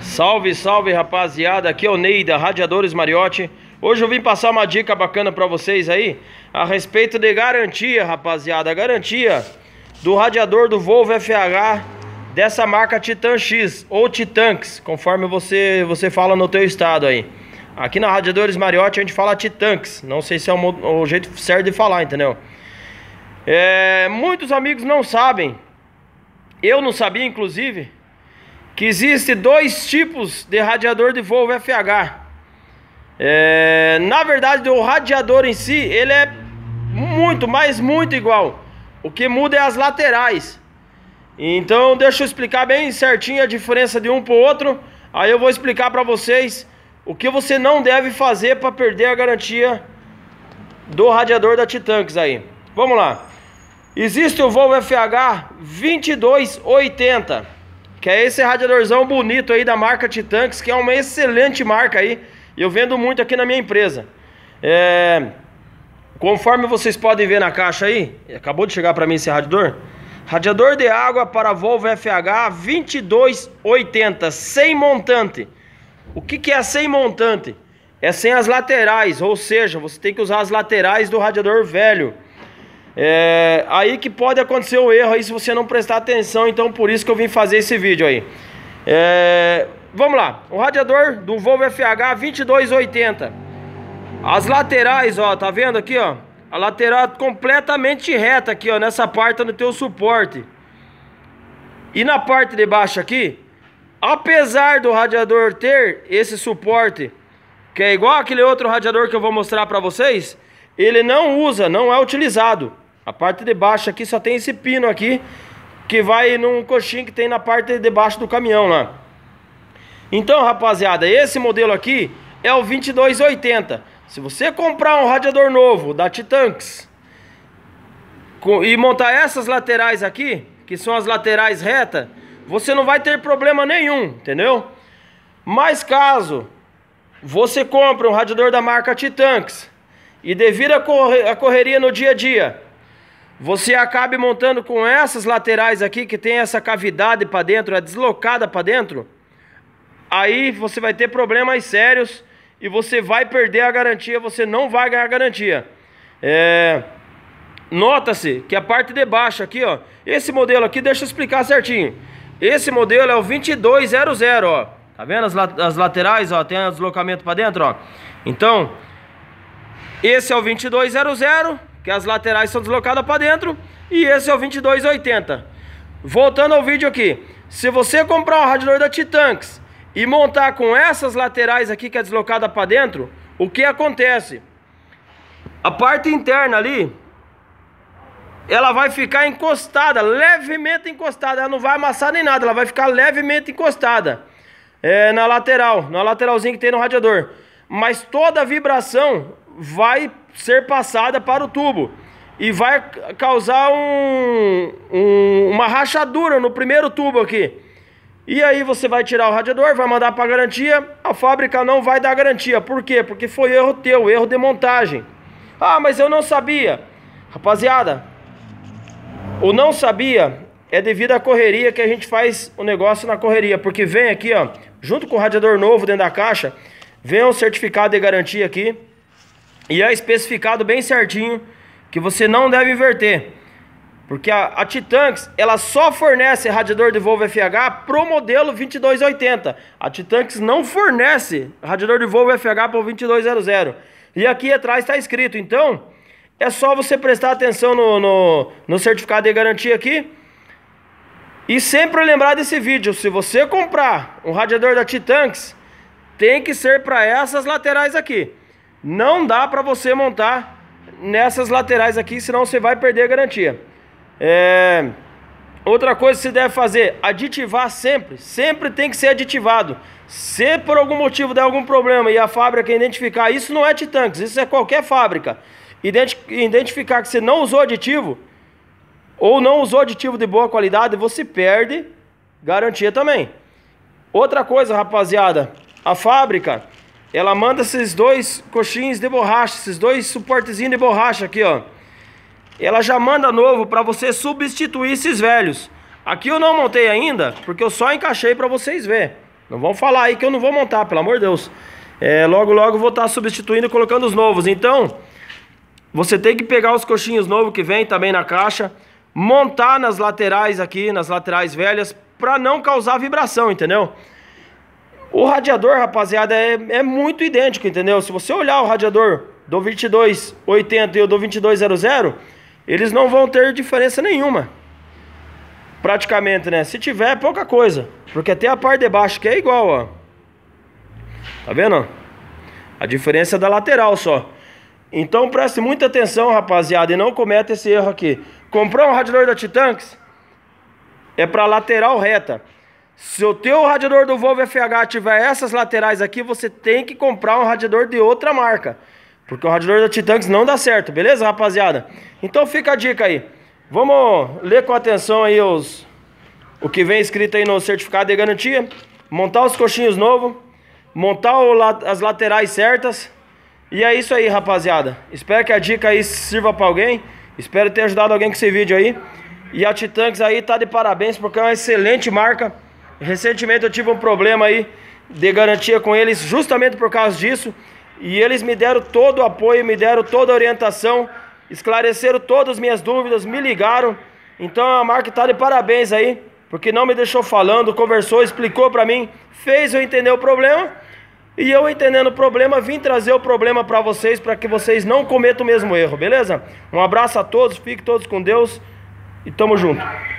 Salve, salve rapaziada, aqui é o Neida Radiadores Mariotti. Hoje eu vim passar uma dica bacana para vocês aí a respeito de garantia, rapaziada. garantia do radiador do Volvo FH dessa marca Titan X ou Titanx, conforme você, você fala no teu estado aí. Aqui na Radiadores Mariotti a gente fala Titanx, não sei se é o, o jeito certo de falar, entendeu? É, muitos amigos não sabem, eu não sabia inclusive que existe dois tipos de radiador de Volvo FH. É, na verdade, o radiador em si, ele é muito, mas muito igual. O que muda é as laterais. Então, deixa eu explicar bem certinho a diferença de um para o outro. Aí eu vou explicar para vocês o que você não deve fazer para perder a garantia do radiador da Titanx aí. Vamos lá. Existe o Volvo FH 2280 que é esse radiadorzão bonito aí da marca Titanx, que é uma excelente marca aí, eu vendo muito aqui na minha empresa. É, conforme vocês podem ver na caixa aí, acabou de chegar para mim esse radiador, radiador de água para Volvo FH 2280, sem montante. O que, que é sem montante? É sem as laterais, ou seja, você tem que usar as laterais do radiador velho. É, aí que pode acontecer o um erro aí se você não prestar atenção, então por isso que eu vim fazer esse vídeo aí. É, vamos lá, o radiador do Volvo FH 2280. As laterais, ó, tá vendo aqui, ó? A lateral completamente reta aqui, ó, nessa parte no teu suporte. E na parte de baixo aqui, apesar do radiador ter esse suporte, que é igual aquele outro radiador que eu vou mostrar para vocês, ele não usa, não é utilizado. A parte de baixo aqui só tem esse pino aqui, que vai num coxinho que tem na parte de baixo do caminhão lá. Então, rapaziada, esse modelo aqui é o 2280. Se você comprar um radiador novo da Titanx e montar essas laterais aqui, que são as laterais retas, você não vai ter problema nenhum, entendeu? Mas caso você compre um radiador da marca Titanx e devido à correria no dia a dia, você acabe montando com essas laterais aqui que tem essa cavidade para dentro, é deslocada para dentro. Aí você vai ter problemas sérios e você vai perder a garantia, você não vai ganhar garantia. É... Nota-se que a parte de baixo aqui, ó, esse modelo aqui, deixa eu explicar certinho. Esse modelo é o 2200, ó. Tá vendo as, as laterais, ó, tem o deslocamento para dentro, ó. Então, esse é o 2200 que as laterais são deslocadas para dentro. E esse é o 2280. Voltando ao vídeo aqui. Se você comprar um radiador da Titanx e montar com essas laterais aqui que é deslocada para dentro, o que acontece? A parte interna ali, ela vai ficar encostada, levemente encostada. Ela não vai amassar nem nada, ela vai ficar levemente encostada. É, na lateral, na lateralzinha que tem no radiador. Mas toda a vibração vai ser passada para o tubo e vai causar um, um, uma rachadura no primeiro tubo aqui. E aí você vai tirar o radiador, vai mandar para garantia, a fábrica não vai dar garantia. Por quê? Porque foi erro teu, erro de montagem. Ah, mas eu não sabia. Rapaziada, o não sabia é devido à correria que a gente faz o negócio na correria, porque vem aqui, ó, junto com o radiador novo dentro da caixa, vem um certificado de garantia aqui. E é especificado bem certinho que você não deve inverter. Porque a, a Titanx, ela só fornece radiador de Volvo FH pro modelo 2280. A Titanx não fornece radiador de Volvo FH pro 2200. E aqui atrás está escrito, então, é só você prestar atenção no, no, no certificado de garantia aqui. E sempre lembrar desse vídeo, se você comprar um radiador da Titanx, tem que ser para essas laterais aqui. Não dá para você montar nessas laterais aqui, senão você vai perder a garantia. É... Outra coisa que você deve fazer, aditivar sempre. Sempre tem que ser aditivado. Se por algum motivo der algum problema e a fábrica identificar, isso não é Titanx, isso é qualquer fábrica. Identificar que você não usou aditivo ou não usou aditivo de boa qualidade, você perde garantia também. Outra coisa, rapaziada, a fábrica ela manda esses dois coxins de borracha, esses dois suportezinhos de borracha aqui, ó. Ela já manda novo para você substituir esses velhos. Aqui eu não montei ainda, porque eu só encaixei para vocês ver. Não vão falar aí que eu não vou montar, pelo amor de Deus. É, logo, logo vou estar tá substituindo e colocando os novos. Então, você tem que pegar os coxinhos novos que vem também na caixa, montar nas laterais aqui, nas laterais velhas, para não causar vibração, entendeu? O radiador, rapaziada, é, é muito idêntico, entendeu? Se você olhar o radiador do 2280 e o do 2200, eles não vão ter diferença nenhuma. Praticamente, né? Se tiver, é pouca coisa. Porque até a parte de baixo que é igual, ó. Tá vendo? A diferença é da lateral só. Então preste muita atenção, rapaziada, e não cometa esse erro aqui. Comprar um radiador da Titanx é para lateral reta. Se o teu radiador do Volvo FH tiver essas laterais aqui, você tem que comprar um radiador de outra marca. Porque o radiador da Titanx não dá certo, beleza, rapaziada? Então fica a dica aí. Vamos ler com atenção aí os, o que vem escrito aí no certificado de garantia. Montar os coxinhos novos. Montar o, as laterais certas. E é isso aí, rapaziada. Espero que a dica aí sirva para alguém. Espero ter ajudado alguém com esse vídeo aí. E a Titanx aí tá de parabéns porque é uma excelente marca. Recentemente eu tive um problema aí de garantia com eles, justamente por causa disso. E eles me deram todo o apoio, me deram toda a orientação, esclareceram todas as minhas dúvidas, me ligaram. Então a marca está de parabéns aí, porque não me deixou falando, conversou, explicou para mim, fez eu entender o problema. E eu entendendo o problema, vim trazer o problema para vocês, para que vocês não cometam o mesmo erro, beleza? Um abraço a todos, fiquem todos com Deus e tamo junto.